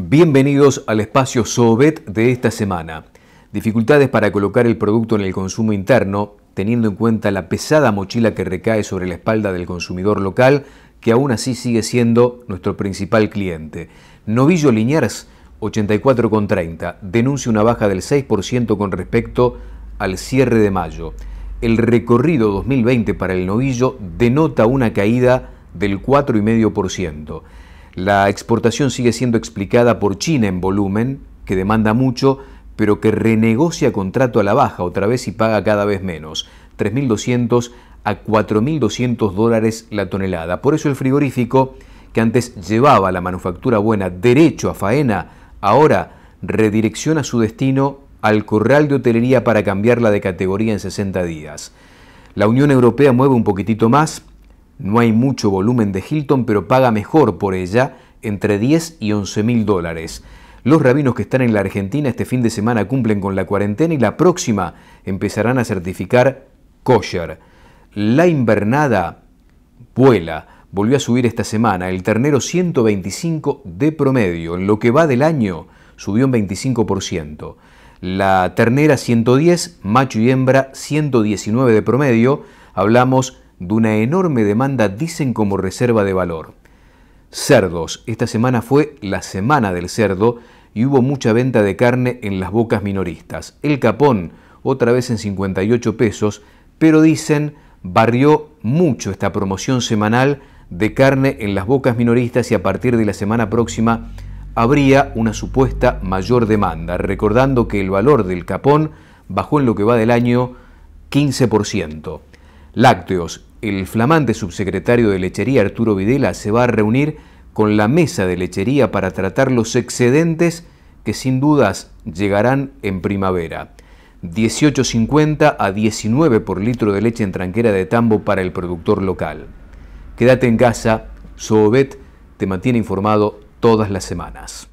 Bienvenidos al espacio Sobet de esta semana. Dificultades para colocar el producto en el consumo interno, teniendo en cuenta la pesada mochila que recae sobre la espalda del consumidor local, que aún así sigue siendo nuestro principal cliente. Novillo Liniers, 84,30, denuncia una baja del 6% con respecto al cierre de mayo. El recorrido 2020 para el novillo denota una caída del 4,5%. La exportación sigue siendo explicada por China en volumen, que demanda mucho, pero que renegocia contrato a la baja otra vez y paga cada vez menos, 3.200 a 4.200 dólares la tonelada. Por eso el frigorífico, que antes llevaba la manufactura buena derecho a faena, ahora redirecciona su destino al corral de hotelería para cambiarla de categoría en 60 días. La Unión Europea mueve un poquitito más, no hay mucho volumen de Hilton, pero paga mejor por ella, entre 10 y 11 mil dólares. Los rabinos que están en la Argentina este fin de semana cumplen con la cuarentena y la próxima empezarán a certificar kosher. La invernada vuela. Volvió a subir esta semana. El ternero 125 de promedio. En lo que va del año subió un 25%. La ternera 110, macho y hembra 119 de promedio. Hablamos de una enorme demanda dicen como reserva de valor. Cerdos. Esta semana fue la semana del cerdo y hubo mucha venta de carne en las bocas minoristas. El capón, otra vez en 58 pesos, pero dicen barrió mucho esta promoción semanal de carne en las bocas minoristas y a partir de la semana próxima habría una supuesta mayor demanda, recordando que el valor del capón bajó en lo que va del año 15%. Lácteos, el flamante subsecretario de Lechería, Arturo Videla, se va a reunir con la mesa de lechería para tratar los excedentes que sin dudas llegarán en primavera. 18.50 a 19 por litro de leche en tranquera de tambo para el productor local. Quédate en casa, Soobet te mantiene informado todas las semanas.